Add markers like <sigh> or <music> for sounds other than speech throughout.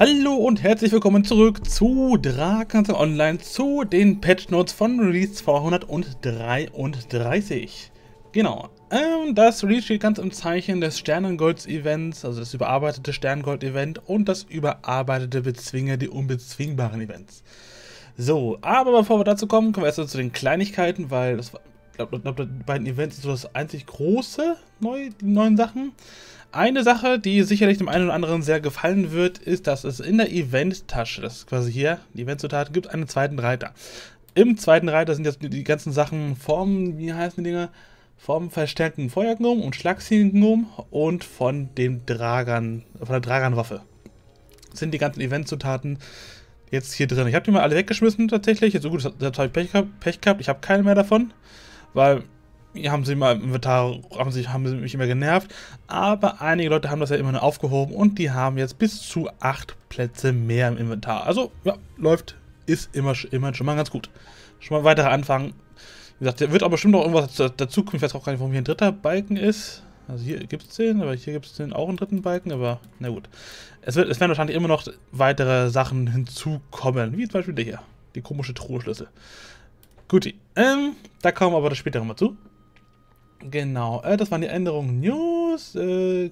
Hallo und herzlich willkommen zurück zu Drakenzer Online, zu den Patch Notes von Release 233. Genau, ähm, das Release steht ganz im Zeichen des Sternengolds-Events, also das überarbeitete Sternengold-Event und das überarbeitete Bezwinger die unbezwingbaren Events. So, aber bevor wir dazu kommen, kommen wir erstmal zu den Kleinigkeiten, weil das, ich glaube, die beiden Events sind so das einzig große, neu, die neuen Sachen. Eine Sache, die sicherlich dem einen oder anderen sehr gefallen wird, ist, dass es in der Event-Tasche, das ist quasi hier, die Event-Zutat, gibt einen zweiten Reiter. Im zweiten Reiter sind jetzt die ganzen Sachen vom, wie heißen die Dinger? Vom verstärkten Feuergnom und Schlagsingnom und von dem Dragan, von der Dragan-Waffe. Sind die ganzen Event-Zutaten jetzt hier drin. Ich habe die mal alle weggeschmissen tatsächlich. Jetzt so gut, jetzt habe ich Pech gehabt, Pech gehabt. Ich habe keine mehr davon, weil haben sie mal im Inventar, haben sie, haben sie mich immer genervt. Aber einige Leute haben das ja immer nur aufgehoben und die haben jetzt bis zu acht Plätze mehr im Inventar. Also, ja, läuft, ist immer, immer schon mal ganz gut. Schon mal weiterer Anfang. Wie gesagt, der wird aber bestimmt noch irgendwas dazu kommen. Ich weiß auch gar nicht, warum hier ein dritter Balken ist. Also hier gibt es den, aber hier gibt es den auch einen dritten Balken, aber na gut. Es, wird, es werden wahrscheinlich immer noch weitere Sachen hinzukommen, wie zum Beispiel der hier, die komische Truhe-Schlüssel. Guti, ähm, da kommen wir aber später nochmal zu. Genau, äh, das waren die Änderungen News, äh,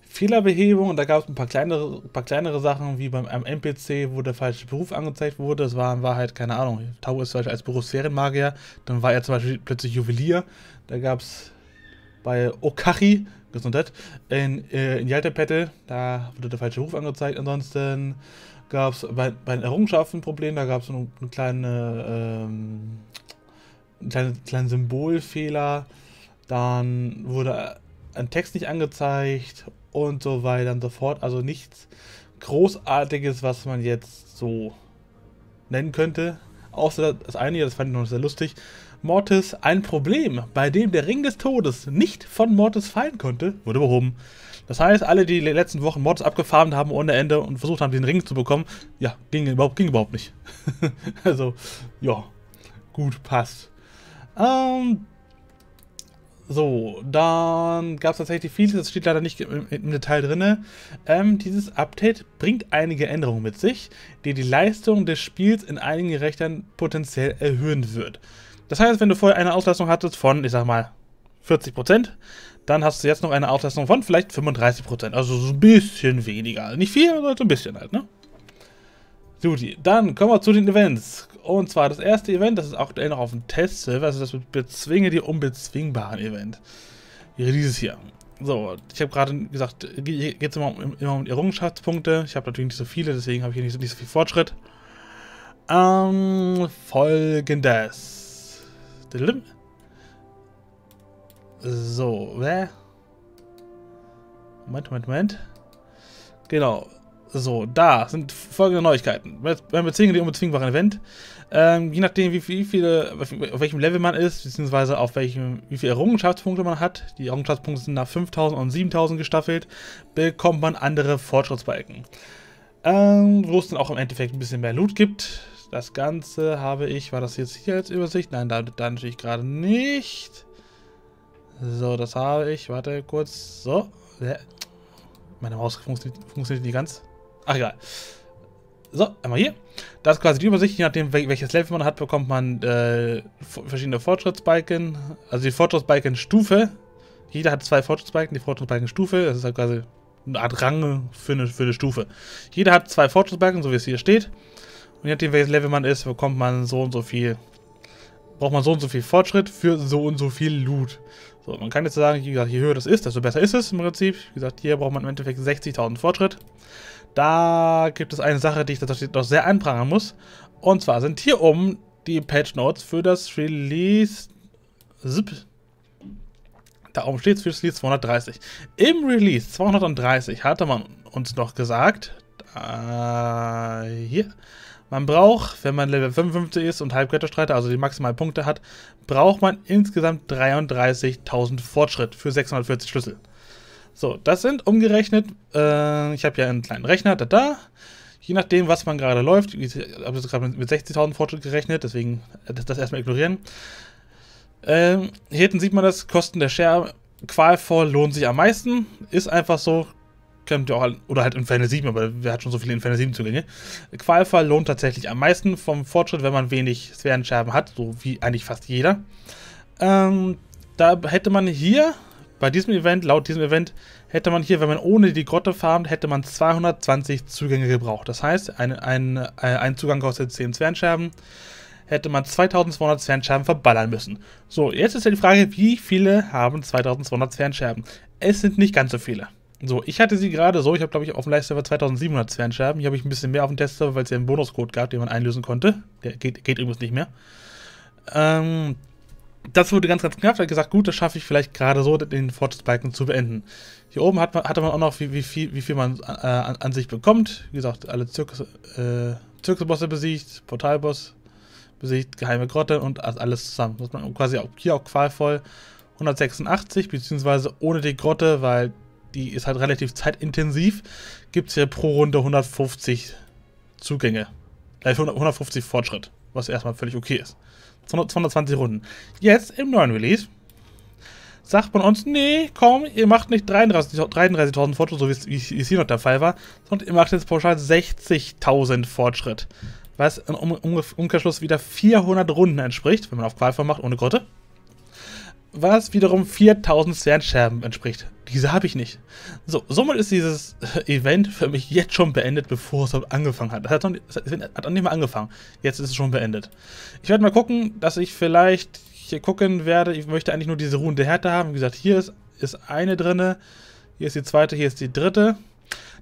Fehlerbehebung und da gab es ein paar kleinere, paar kleinere Sachen, wie beim NPC, wo der falsche Beruf angezeigt wurde. Das war in Wahrheit, halt, keine Ahnung, Tau ist zum Beispiel als Berufsferienmagier, dann war er zum Beispiel plötzlich Juwelier. Da gab es bei Okachi, Gesundheit, in, äh, in Yaltepette, da wurde der falsche Beruf angezeigt. Ansonsten gab es bei, bei den Errungenschaften ein Problem, da gab es eine, eine kleine... Ähm, ein kleiner, Symbolfehler, dann wurde ein Text nicht angezeigt und so weiter und so fort. Also nichts Großartiges, was man jetzt so nennen könnte. Außer das eine, das fand ich noch sehr lustig. Mortis ein Problem, bei dem der Ring des Todes nicht von Mortis fallen konnte, wurde behoben. Das heißt, alle, die, in den letzten Wochen Mortis abgefahren haben ohne Ende und versucht haben, den Ring zu bekommen, ja, ging überhaupt, ging überhaupt nicht. <laughs> also, ja, gut, passt. Ähm, so, dann gab es tatsächlich vieles, das steht leider nicht im, im Detail drin. Ähm, dieses Update bringt einige Änderungen mit sich, die die Leistung des Spiels in einigen Geräten potenziell erhöhen wird. Das heißt, wenn du vorher eine Auslastung hattest von, ich sag mal, 40%, dann hast du jetzt noch eine Auslastung von vielleicht 35%. Also so ein bisschen weniger. Nicht viel, aber so ein bisschen halt, ne? Duty. Dann kommen wir zu den Events. Und zwar das erste Event, das ist aktuell noch auf dem Testserver, also das Bezwinge die Unbezwingbaren Event. Dieses hier. So, ich habe gerade gesagt, geht es immer, um, immer um Errungenschaftspunkte. Ich habe natürlich nicht so viele, deswegen habe ich hier nicht so, nicht so viel Fortschritt. Ähm, folgendes. So, wer? Moment, Moment, Moment. Genau. So, da sind folgende Neuigkeiten. Beim Bezwingen die unbezwingbaren Event, ähm, je nachdem, wie, viel, wie, viele, auf welchem Level man ist, beziehungsweise auf welchem, wie viele Errungenschaftspunkte man hat, die Errungenschaftspunkte sind nach 5000 und 7000 gestaffelt, bekommt man andere Fortschrittsbalken. Ähm, wo es dann auch im Endeffekt ein bisschen mehr Loot gibt. Das Ganze habe ich, war das jetzt hier als Übersicht? Nein, da, da natürlich gerade nicht. So, das habe ich, warte kurz, so. Meine Maus funktioniert, funktioniert nicht ganz. Ach, egal. So, einmal hier. Das ist quasi die Übersicht. Je nachdem, welches Level man hat, bekommt man äh, verschiedene Fortschrittsbalken. Also die Fortschrittsbalken-Stufe. Jeder hat zwei Fortschrittsbalken. Die Fortschrittsbalken-Stufe, das ist halt quasi eine Art Rang für eine, für eine Stufe. Jeder hat zwei Fortschrittsbalken, so wie es hier steht. Und je nachdem, welches Level man ist, bekommt man so und so viel. Braucht man so und so viel Fortschritt für so und so viel Loot. So, man kann jetzt sagen, je, gesagt, je höher das ist, desto besser ist es im Prinzip. Wie gesagt, hier braucht man im Endeffekt 60.000 Fortschritt. Da gibt es eine Sache, die ich tatsächlich noch sehr anprangern muss. Und zwar sind hier oben die Patch Notes für das Release... Zip. Da oben steht es für das Release 230. Im Release 230 hatte man uns noch gesagt, äh, hier, man braucht, wenn man Level 55 ist und Halbkletterstreiter, also die maximalen Punkte hat, braucht man insgesamt 33.000 Fortschritt für 640 Schlüssel. So, das sind umgerechnet, äh, ich habe ja einen kleinen Rechner, da, da. Je nachdem, was man gerade läuft, ich habe jetzt gerade mit 60.000 Fortschritt gerechnet, deswegen äh, das, das erstmal ignorieren. Ähm, hier hinten sieht man das, Kosten der Share qualvoll lohnen sich am meisten. Ist einfach so, könnt ihr auch, oder halt Inferno 7, aber wer hat schon so viele Inferno 7 Zugänge. Qualvoll lohnt tatsächlich am meisten vom Fortschritt, wenn man wenig Sphärenscherben hat, so wie eigentlich fast jeder. Ähm, da hätte man hier bei diesem Event, laut diesem Event, hätte man hier, wenn man ohne die Grotte farmt, hätte man 220 Zugänge gebraucht. Das heißt, ein, ein, äh, ein Zugang kostet 10 Zwernscherben, hätte man 2200 Zwernscherben verballern müssen. So, jetzt ist ja die Frage, wie viele haben 2200 Zwernscherben? Es sind nicht ganz so viele. So, ich hatte sie gerade so, ich habe glaube ich auf dem Live-Server 2700 Zwernscherben. Hier habe ich ein bisschen mehr auf dem Testserver, weil es ja einen Bonuscode gab, den man einlösen konnte. Der geht, geht übrigens nicht mehr. Ähm das wurde ganz, ganz knapp. Er hat gesagt, gut, das schaffe ich vielleicht gerade so, den Fortschrittsbalken zu beenden. Hier oben hat man, hatte man auch noch, wie, wie, viel, wie viel man äh, an, an, sich bekommt. Wie gesagt, alle Zirkus, äh, Zirkusbosse besiegt, Portalboss besiegt, geheime Grotte und alles zusammen. Das man quasi auch, hier auch qualvoll. 186, beziehungsweise ohne die Grotte, weil die ist halt relativ zeitintensiv, gibt es hier pro Runde 150 Zugänge. 150 äh, Fortschritt, was erstmal völlig okay ist. 220 Runden. Jetzt im neuen Release sagt man uns, nee, komm, ihr macht nicht 33.000 33 Fortschritt, so wie es hier noch der Fall war, sondern ihr macht jetzt pauschal 60.000 Fortschritt. Was im um um Umkehrschluss wieder 400 Runden entspricht, wenn man auf Qualform macht, ohne Grotte was wiederum 4000 Sternscherben entspricht. Diese habe ich nicht. So, somit ist dieses äh, Event für mich jetzt schon beendet, bevor es angefangen hat. Es hat auch nicht, das mal angefangen. Jetzt ist es schon beendet. Ich werde mal gucken, dass ich vielleicht hier gucken werde. Ich möchte eigentlich nur diese ruhende Härte haben. Wie gesagt, hier ist, ist eine drinne, hier ist die zweite, hier ist die dritte.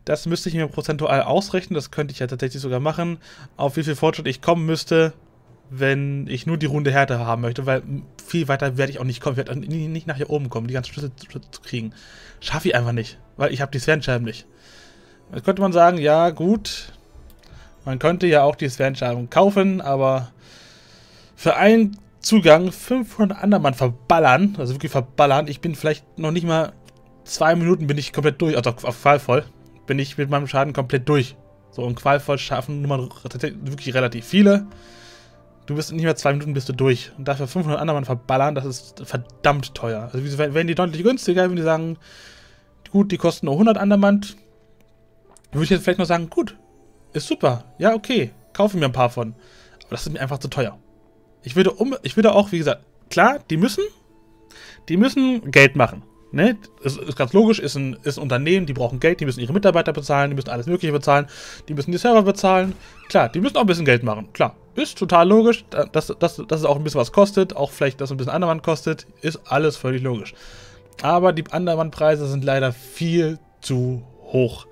Das müsste ich mir prozentual ausrechnen. Das könnte ich ja tatsächlich sogar machen. Auf wie viel Fortschritt ich kommen müsste, wenn ich nur die Runde Härte haben möchte, weil viel weiter werde ich auch nicht kommen. Ich werde nicht nach hier oben kommen, die ganzen Schlüssel zu, zu kriegen. Schaffe ich einfach nicht, weil ich habe die Sphärenscheiben nicht. Jetzt könnte man sagen, ja gut, man könnte ja auch die Sphärenscheiben kaufen, aber für einen Zugang 500 Andermann verballern, also wirklich verballern, ich bin vielleicht noch nicht mal zwei Minuten bin ich komplett durch, also qualvoll, bin ich mit meinem Schaden komplett durch. So, und qualvoll schaffen Nummern wirklich relativ viele. Du bist nicht mehr zwei Minuten, bist du durch. Und dafür 500 Andermann verballern, das ist verdammt teuer. Also wieso werden die deutlich günstiger, wenn die sagen, gut, die kosten nur 100 Andermann. Würde ich jetzt vielleicht noch sagen, gut, ist super. Ja, okay, kaufe mir ein paar von. Aber das ist mir einfach zu teuer. Ich würde, um, ich würde auch, wie gesagt, klar, die müssen, die müssen Geld machen. Ne? Ist, ist ganz logisch, ist ein, ist ein Unternehmen, die brauchen Geld, die müssen ihre Mitarbeiter bezahlen, die müssen alles Mögliche bezahlen, die müssen die Server bezahlen. Klar, die müssen auch ein bisschen Geld machen. Klar, ist total logisch, dass, dass, dass es auch ein bisschen was kostet, auch vielleicht, dass es ein bisschen Andermann kostet, ist alles völlig logisch. Aber die Andermann-Preise sind leider viel zu hoch.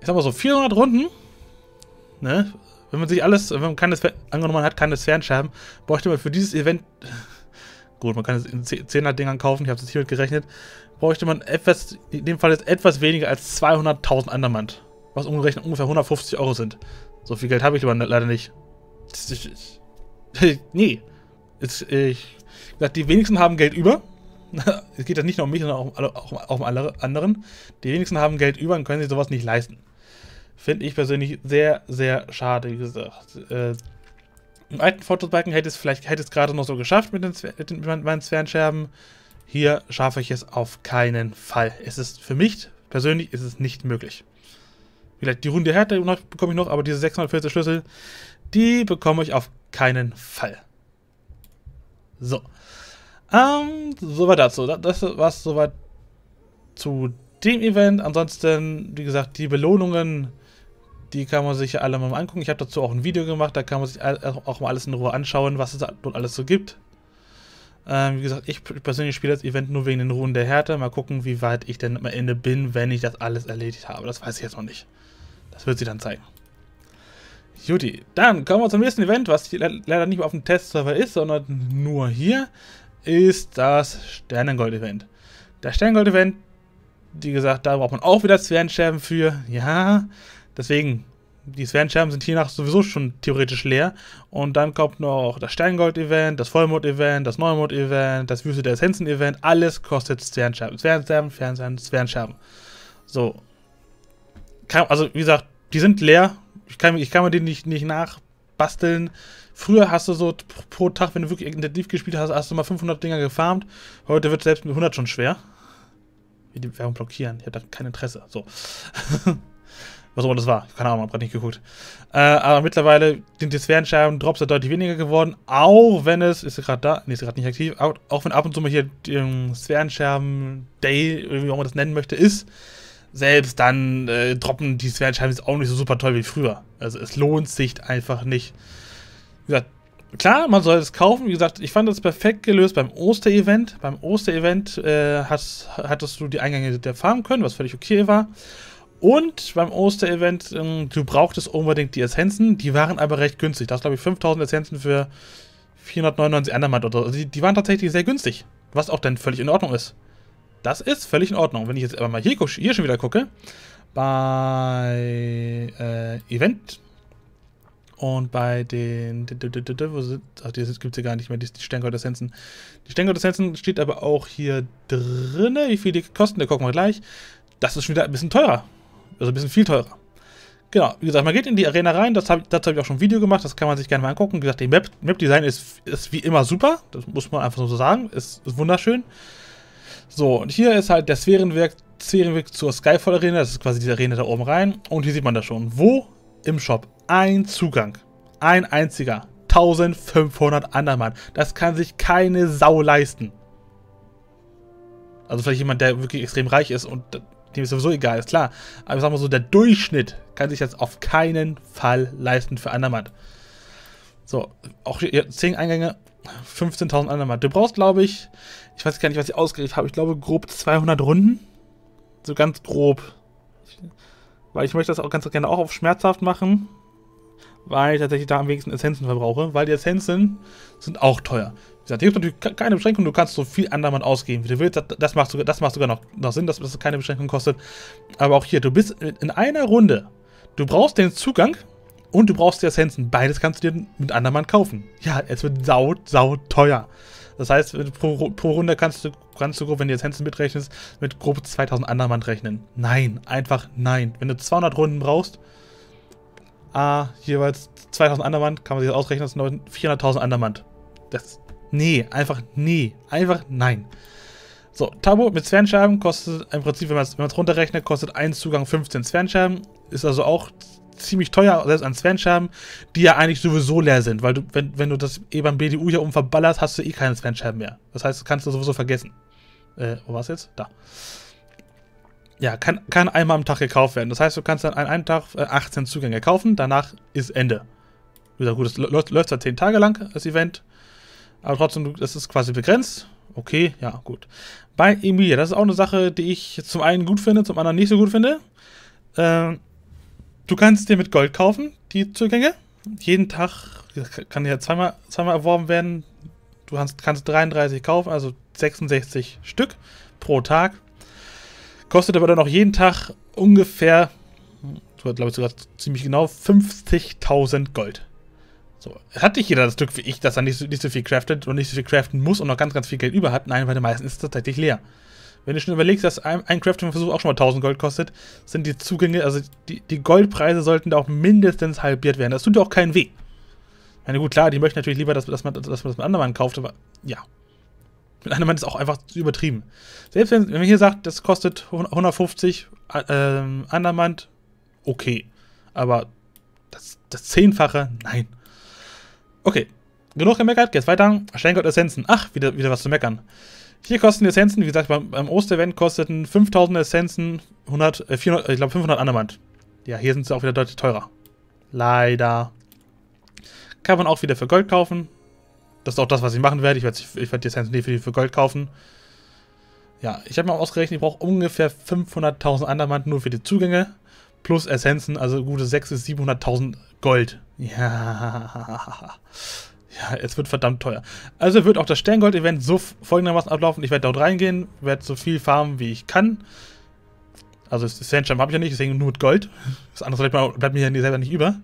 Ich sag mal so, 400 Runden, ne? wenn man sich alles, wenn man keines, angenommen hat, keines Fernscherben, bräuchte man für dieses Event Gut, man kann es in 10er-Dingern kaufen, ich habe es hier mit gerechnet. Bräuchte man etwas, in dem Fall jetzt etwas weniger als 200.000 Andermant. Was umgerechnet ungefähr 150 Euro sind. So viel Geld habe ich aber ne, leider nicht. <laughs> nee. Jetzt, ich, gesagt, die wenigsten haben Geld über. <laughs> es geht ja nicht nur um mich, sondern auch um, alle, auch, auch um alle anderen. Die wenigsten haben Geld über und können sich sowas nicht leisten. Finde ich persönlich sehr, sehr schade, wie gesagt. Äh, im alten Fotobalken hätte es vielleicht hätte es gerade noch so geschafft mit, den, mit, den, mit meinen Zwernscherben. Hier schaffe ich es auf keinen Fall. Es ist für mich persönlich ist es nicht möglich. Vielleicht die Runde härter bekomme ich noch, aber diese 640 Schlüssel, die bekomme ich auf keinen Fall. So. Ähm, soweit dazu. Das war soweit zu dem Event. Ansonsten, wie gesagt, die Belohnungen die kann man sich ja alle mal angucken. Ich habe dazu auch ein Video gemacht, da kann man sich auch mal alles in Ruhe anschauen, was es dort alles so gibt. Ähm, wie gesagt, ich persönlich spiele das Event nur wegen den Ruhen der Härte. Mal gucken, wie weit ich denn am Ende bin, wenn ich das alles erledigt habe. Das weiß ich jetzt noch nicht. Das wird sie dann zeigen. Juti, dann kommen wir zum nächsten Event, was leider nicht mehr auf dem Testserver ist, sondern nur hier, ist das Sternengold-Event. Das Sternengold-Event, wie gesagt, da braucht man auch wieder Zwergenscherben für. Ja, Deswegen, die Sphären-Scherben sind hiernach sowieso schon theoretisch leer. Und dann kommt noch das Sterngold-Event, das Vollmond-Event, das Neumond-Event, das Wüste der Essenzen-Event. Alles kostet Sphären-Scherben. Sphärenscherben. Sphärenscherben, Sphärenscherben, scherben So. also, wie gesagt, die sind leer. Ich kann, ich kann mir die nicht, nicht nachbasteln. Früher hast du so pro Tag, wenn du wirklich intensiv gespielt hast, hast du mal 500 Dinger gefarmt. Heute wird selbst mit 100 schon schwer. Wie die Werbung blockieren. Ich habe da kein Interesse. So. <laughs> Was auch immer das war. Keine Ahnung, hab grad nicht geguckt. Äh, aber mittlerweile sind die Sphärenscheiben Drops deutlich weniger geworden. Auch wenn es, ist gerade da, nee, ist gerade nicht aktiv. Auch, auch, wenn ab und zu mal hier ähm, Sphärenscherben Day, wie man das nennen möchte, ist. Selbst dann äh, droppen die Sphärenscheiben jetzt auch nicht so super toll wie früher. Also es lohnt sich einfach nicht. Wie gesagt, klar, man soll es kaufen. Wie gesagt, ich fand das perfekt gelöst beim Osterevent. Beim Osterevent äh, hattest du die Eingänge der Farm können, was völlig okay war. Und beim Osterevent, ähm, du brauchtest unbedingt die Essenzen. Die waren aber recht günstig. Da hast glaube ich 5000 Essenzen für 499 Andermatt oder so. Also die, die, waren tatsächlich sehr günstig. Was auch dann völlig in Ordnung ist. Das ist völlig in Ordnung. Wenn ich jetzt aber mal hier, hier schon wieder gucke, bei äh, Event und bei den. Wo sind, ach, die gibt es ja gar nicht mehr, die, sterngold essenzen Die sterngold essenzen steht aber auch hier drinne. Wie viel die kosten, da gucken wir gleich. Das ist schon wieder ein bisschen teurer. Also ein bisschen viel teurer. Genau, wie gesagt, man geht in die Arena rein, das hab, dazu habe ich auch schon ein Video gemacht, das kann man sich gerne mal angucken. Wie gesagt, die Map-Design Map ist, ist wie immer super, das muss man einfach so sagen, ist, ist wunderschön. So, und hier ist halt der Sphärenweg, Sphärenweg zur Skyfall Arena, das ist quasi die Arena da oben rein. Und hier sieht man das schon, wo? Im Shop. Ein Zugang, ein einziger, 1500 Andermann. Das kann sich keine Sau leisten. Also vielleicht jemand, der wirklich extrem reich ist und dem ist sowieso egal, ist klar. Aber ich sag mal so, der Durchschnitt kann sich jetzt auf keinen Fall leisten für Andermatt. So, auch hier 10 Eingänge, 15.000 Andermatt. Du brauchst, glaube ich, ich weiß gar nicht, was ich ausgerechnet habe, ich glaube grob 200 Runden. So ganz grob. Weil ich möchte das auch ganz gerne auch auf schmerzhaft machen, weil ich tatsächlich da am wenigsten Essenzen verbrauche, weil die Essenzen sind auch teuer gesagt, hier gibt natürlich keine Beschränkung, du kannst so viel an ausgeben, wie du willst. Das, das macht, sogar, das macht sogar noch, noch Sinn, dass es keine Beschränkung kostet. Aber auch hier, du bist in einer Runde. Du brauchst den Zugang und du brauchst die Essenzen. Beides kannst du dir mit Andermann kaufen. Ja, es wird sau, sau teuer. Das heißt, pro, pro Runde kannst du, kannst du, wenn du Essenzen mitrechnest, mit grob 2000 Andermann rechnen. Nein, einfach nein. Wenn du 200 Runden brauchst, ah, jeweils 2000 Andermann, kann man sich das ausrechnen, das sind 400.000 Andermann. Das Nee, einfach nee. Einfach nein. So, Tabo mit Zwernscherben kostet im Prinzip, wenn man es runterrechnet, kostet ein Zugang 15 Zwernscherben. Ist also auch ziemlich teuer, selbst an Zwernscherben, die ja eigentlich sowieso leer sind. Weil du, wenn, wenn du das eh beim BDU hier oben verballerst, hast du eh keine Zwernscherben mehr. Das heißt, das kannst du sowieso vergessen. Äh, wo war es jetzt? Da. Ja, kann, kann einmal am Tag gekauft werden. Das heißt, du kannst dann an einem Tag 18 äh, Zugänge kaufen, danach ist Ende. Wie gesagt, gut, das läuft zwar 10 Tage lang, das Event. Aber trotzdem, das ist quasi begrenzt. Okay, ja, gut. Bei Emilia, das ist auch eine Sache, die ich zum einen gut finde, zum anderen nicht so gut finde. Ähm, du kannst dir mit Gold kaufen, die Zugänge. Jeden Tag, kann ja zweimal, zweimal erworben werden. Du kannst, kannst 33 kaufen, also 66 Stück pro Tag. Kostet aber dann auch jeden Tag ungefähr, hm, glaube ich sogar ziemlich genau, 50.000 Gold. So. Es hat nicht jeder das Glück wie ich, dass er nicht so, nicht so viel craftet und nicht so viel craften muss und noch ganz, ganz viel Geld über hat. Nein, weil meisten ist es tatsächlich leer. Wenn du schon überlegst, dass ein, ein Crafting-Versuch auch schon mal 1000 Gold kostet, sind die Zugänge, also die, die Goldpreise sollten da auch mindestens halbiert werden. Das tut dir auch keinen weh. Ich meine, gut, klar, die möchten natürlich lieber, dass, dass, man, dass man das mit anderen Mann kauft, aber ja. Mit anderen Mann ist auch einfach übertrieben. Selbst wenn, wenn man hier sagt, das kostet 150, äh, ähm, Andermann, okay. Aber das, das Zehnfache, nein. Okay, genug gemeckert, geht's weiter. Steingott Essenzen. Ach, wieder, wieder was zu meckern. Hier kosten die Essenzen, wie gesagt, beim, beim Osterevent kosteten 5000 Essenzen 100, äh, 400, ich glaube 500 Anermannt. Ja, hier sind sie auch wieder deutlich teurer. Leider. Kann man auch wieder für Gold kaufen. Das ist auch das, was ich machen werde. Ich werde, ich werde die Essenzen definitiv für Gold kaufen. Ja, ich habe mal ausgerechnet, ich brauche ungefähr 500.000 Andermann nur für die Zugänge. Plus Essenzen, also gute 600.000 bis 700.000 Gold. Ja. <laughs> Ja, es wird verdammt teuer. Also wird auch das Sterngold-Event so folgendermaßen ablaufen. Ich werde dort reingehen, werde so viel farmen, wie ich kann. Also Sandstorm habe ich ja nicht, deswegen nur mit Gold. Das andere bleibt, bleibt mir ja selber nicht über.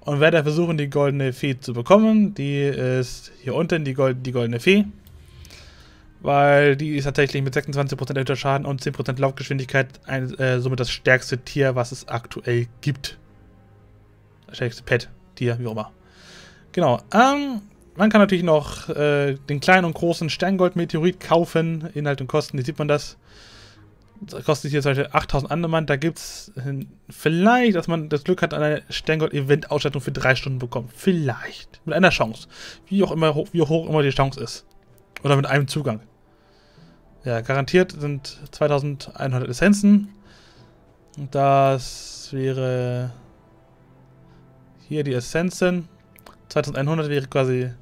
Und werde versuchen, die goldene Fee zu bekommen. Die ist hier unten, die, Gold, die goldene Fee. Weil die ist tatsächlich mit 26% erhöhter Schaden und 10% Laufgeschwindigkeit ein, äh, somit das stärkste Tier, was es aktuell gibt. Steckst Pet, dir, wie auch immer. Genau. Ähm, man kann natürlich noch äh, den kleinen und großen Sterngold-Meteorit kaufen. Inhalt und Kosten, wie sieht man das? das kostet hier zum Beispiel 8000 Andermann. Da gibt es äh, vielleicht, dass man das Glück hat, eine Sterngold-Event-Ausstattung für drei Stunden bekommen. Vielleicht. Mit einer Chance. Wie auch immer, wie hoch immer die Chance ist. Oder mit einem Zugang. Ja, garantiert sind 2100 Essenzen. Das wäre hier die Essenzen. 2100 wäre quasi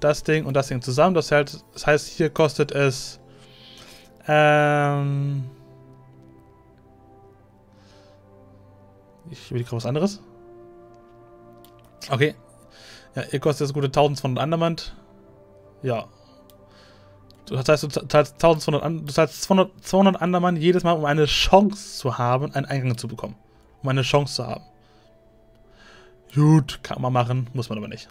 das Ding und das Ding zusammen. Das heißt, hier kostet es... Ähm... Ich will gerade was anderes. Okay. Ja, ihr kostet jetzt gute 1200 Andermand. Ja. Das heißt, du zahlst 1200, an, du zahlst 200, 200 Andermann jedes Mal, um eine Chance zu haben, einen Eingang zu bekommen. Um eine Chance zu haben. Gut, kann man machen, muss man aber nicht.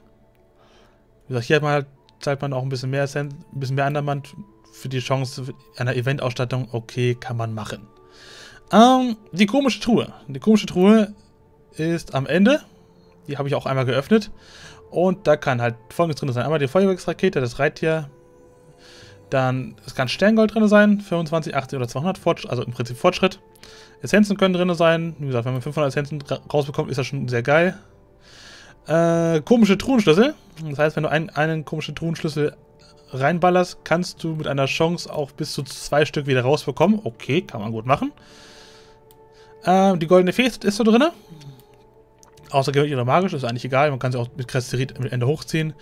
Wie gesagt, hier hat man halt, zeigt man auch ein bisschen mehr Cent, ein bisschen mehr Andermann für die Chance einer Eventausstattung. Okay, kann man machen. Ähm, die komische Truhe. Die komische Truhe ist am Ende. Die habe ich auch einmal geöffnet. Und da kann halt folgendes drin sein. Einmal die Feuerwerksrakete, das Reittier. Dann, es kann Sterngold drin sein, 25, 80 oder 200, Fortsch also im Prinzip Fortschritt. Essenzen können drin sein. Wie gesagt, wenn man 500 Essenzen rausbekommt, ist das schon sehr geil. Äh, komische Truhenschlüssel. Das heißt, wenn du ein, einen komischen Truhenschlüssel reinballerst, kannst du mit einer Chance auch bis zu zwei Stück wieder rausbekommen. Okay, kann man gut machen. Äh, die goldene Fest ist da drin. Außergewöhnlich oder magisch, ist eigentlich egal. Man kann sie auch mit Kresterit am Ende hochziehen.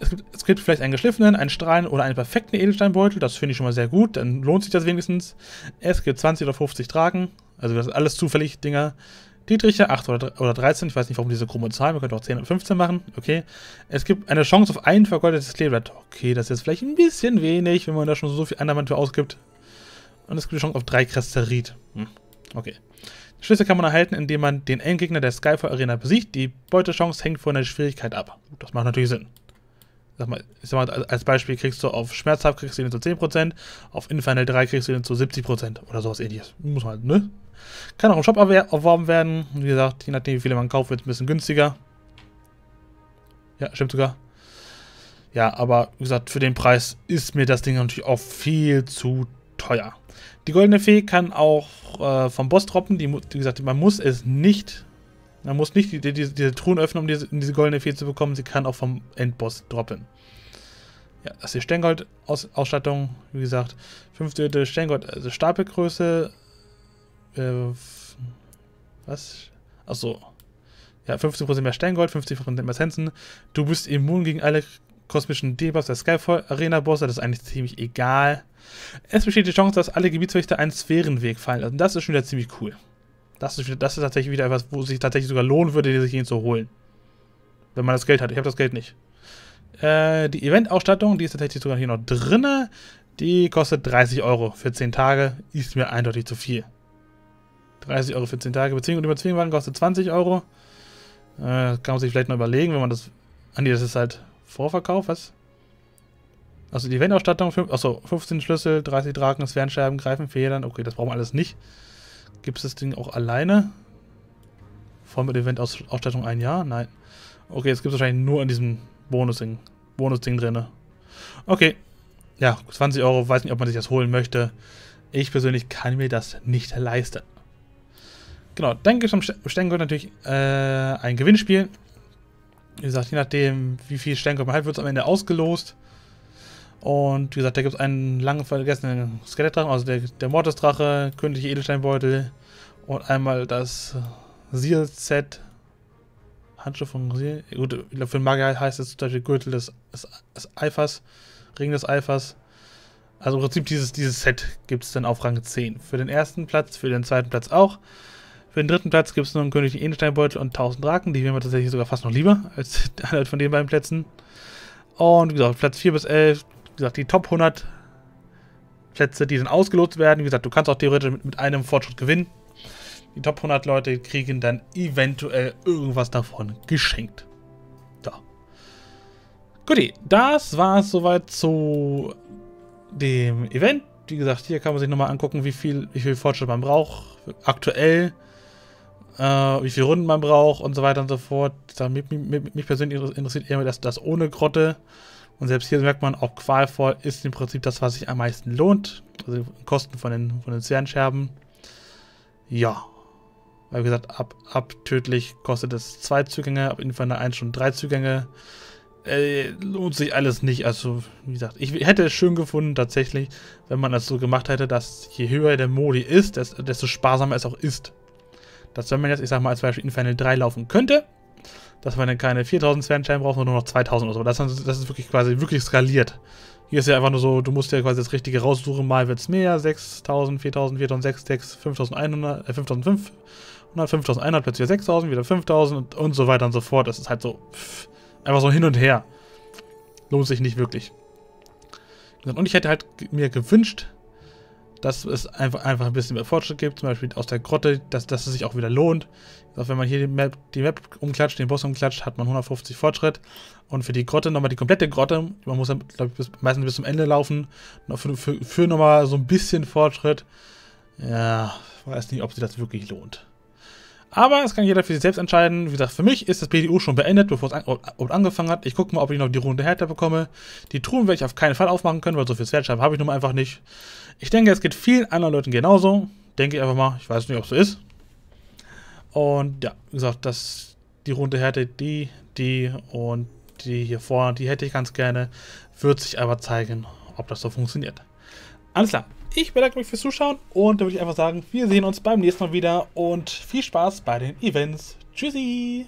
Es gibt, es gibt, vielleicht einen geschliffenen, einen strahlen oder einen perfekten Edelsteinbeutel. Das finde ich schon mal sehr gut. Dann lohnt sich das wenigstens. Es gibt 20 oder 50 Tragen. Also das sind alles zufällig Dinger. Dietricher 8 oder, 13, ich weiß nicht, warum diese krumme Zahl, wir könnte auch 10 und 15 machen, okay. Es gibt eine Chance auf ein vergoldetes Kleeblatt. Okay, das ist jetzt vielleicht ein bisschen wenig, wenn man da schon so viel Andermann für ausgibt. Und es gibt eine Chance auf 3 Kresterit. Hm. Okay. Die Schlüssel kann man erhalten, indem man den Endgegner der Skyfall Arena besiegt. Die Beutechance hängt von der Schwierigkeit ab. Das macht natürlich Sinn. Sag mal, ich sag mal, als Beispiel kriegst du auf Schmerzhaft kriegst du ihn zu 10%, auf Infernal 3 kriegst du ihn zu 70% oder sowas ähnliches. Muss man halt, ne? Kann auch im Shop erworben werden. Wie gesagt, je nachdem, wie viele man kauft, wird es ein bisschen günstiger. Ja, stimmt sogar. Ja, aber wie gesagt, für den Preis ist mir das Ding natürlich auch viel zu teuer. Die Goldene Fee kann auch äh, vom Boss droppen. Die, wie gesagt, man muss es nicht man muss nicht die, die, diese Truhen öffnen, um diese, diese, goldene Fee zu bekommen. Sie kann auch vom Endboss droppen. Ja, das ist die Sterngold-Ausstattung. Wie gesagt, fünfte Sterngold, also Stapelgröße, äh, was? Achso. Ja, 50% mehr Steingold, 50% mehr Essenzen. Du bist immun gegen alle kosmischen Debuffs der Skyfall Arena Bosse, das ist eigentlich ziemlich egal. Es besteht die Chance, dass alle Gebietswächter einen Sphärenweg fallen lassen. Das ist schon wieder ziemlich cool. Das ist, das ist tatsächlich wieder etwas, wo es sich tatsächlich sogar lohnen würde, sich ihn zu holen. Wenn man das Geld hat. Ich habe das Geld nicht. Äh, die Eventausstattung, die ist tatsächlich sogar hier noch drinne. Die kostet 30 Euro für 10 Tage. Ist mir eindeutig zu viel. 30 Euro für 10 Tage. Beziehung und Überzwingwagen kostet 20 Euro. Äh, kann man sich vielleicht mal überlegen, wenn man das... Ah Andi, das ist halt Vorverkauf, was? Also die Eventausstattung, achso, 15 Schlüssel, 30 Draken, Sphärenscheiben, Greifen, Federn. Okay, das brauchen wir alles nicht. Gibt es das Ding auch alleine? Vor mit Eventausstattung ein Jahr? Nein. Okay, jetzt gibt es wahrscheinlich nur an diesem Bonus-Ding Bonus -Ding drin. Okay. Ja, 20 Euro, weiß nicht, ob man sich das holen möchte. Ich persönlich kann mir das nicht leisten. Genau, dann gibt es am Sterngold natürlich äh, ein Gewinnspiel. Wie gesagt, je nachdem, wie viel Sterngold man hat, wird es am Ende ausgelost. Und wie gesagt, da gibt es einen lang vergessenen Skelettdrachen, also der, der Mortisdrache, königliche Edelsteinbeutel und einmal das Seal-Set. Handschrift von Seal. Gut, für den Magier heißt es zum Beispiel Gürtel des, des, des Eifers, Ring des Eifers. Also im Prinzip dieses, dieses Set gibt es dann auf Rang 10. Für den ersten Platz, für den zweiten Platz auch. Für den dritten Platz gibt es noch einen königlichen Edelsteinbeutel und 1000 Draken. Die wären wir tatsächlich sogar fast noch lieber als <laughs> einer von den beiden Plätzen. Und wie gesagt, Platz 4 bis 11, wie gesagt, die Top 100 Plätze, die dann ausgelotet werden. Wie gesagt, du kannst auch theoretisch mit, mit einem Fortschritt gewinnen. Die Top 100 Leute kriegen dann eventuell irgendwas davon geschenkt. So. Guti, das war es soweit zu dem Event. Wie gesagt, hier kann man sich nochmal angucken, wie viel, wie viel Fortschritt man braucht. Aktuell äh, wie viele Runden man braucht und so weiter und so fort. Da, mich, mich, mich persönlich interessiert eher das, das ohne Grotte. Und selbst hier merkt man, auch qualvoll ist im Prinzip das, was sich am meisten lohnt. Also Kosten von den, von den Zernscherben. Ja. Weil wie gesagt, ab, ab tödlich kostet es zwei Zugänge, ab Infernal 1 schon drei Zugänge. Äh, lohnt sich alles nicht. Also, wie gesagt, ich hätte es schön gefunden, tatsächlich, wenn man das so gemacht hätte, dass je höher der Modi ist, desto sparsamer es auch ist dass wenn man jetzt, ich sag mal, als Beispiel Infernal 3 laufen könnte, dass man dann keine 4000 Zwergensteine braucht, sondern nur noch 2000 oder so. Das, das ist wirklich quasi wirklich skaliert. Hier ist ja einfach nur so, du musst ja quasi das Richtige raussuchen. Mal wird es mehr, 6000, 4000, 4000, 6, 6, 5100, äh, 5500, 5100, plötzlich 6000, wieder 5000 und, und, so weiter und so fort. Das ist halt so, pff, einfach so hin und her. Lohnt sich nicht wirklich. Und ich hätte halt mir gewünscht, dass es einfach, einfach ein bisschen mehr Fortschritt gibt, zum Beispiel aus der Grotte, dass, dass es sich auch wieder lohnt. Auch wenn man hier die Map, die Map umklatscht, den Boss umklatscht, hat man 150 Fortschritt. Und für die Grotte nochmal die komplette Grotte, man muss dann, glaube ich, bis, meistens bis zum Ende laufen, für, für, für nochmal so ein bisschen Fortschritt. Ja, weiß nicht, ob sich das wirklich lohnt. Aber es kann jeder für sich selbst entscheiden. Wie gesagt, für mich ist das BDU schon beendet, bevor es an angefangen hat. Ich gucke mal, ob ich noch die Runde härter bekomme. Die Truhen werde ich auf keinen Fall aufmachen können, weil so viel Schwertscheiben habe ich nun mal einfach nicht. Ich denke, es geht vielen anderen Leuten genauso. Denke ich einfach mal. Ich weiß nicht, ob es so ist. Und ja, wie gesagt, das, die Runde Härte, die, die und die hier vorne, die hätte ich ganz gerne. Wird sich aber zeigen, ob das so funktioniert. Alles klar. Ich bedanke mich fürs Zuschauen und dann würde ich einfach sagen, wir sehen uns beim nächsten Mal wieder und viel Spaß bei den Events. Tschüssi!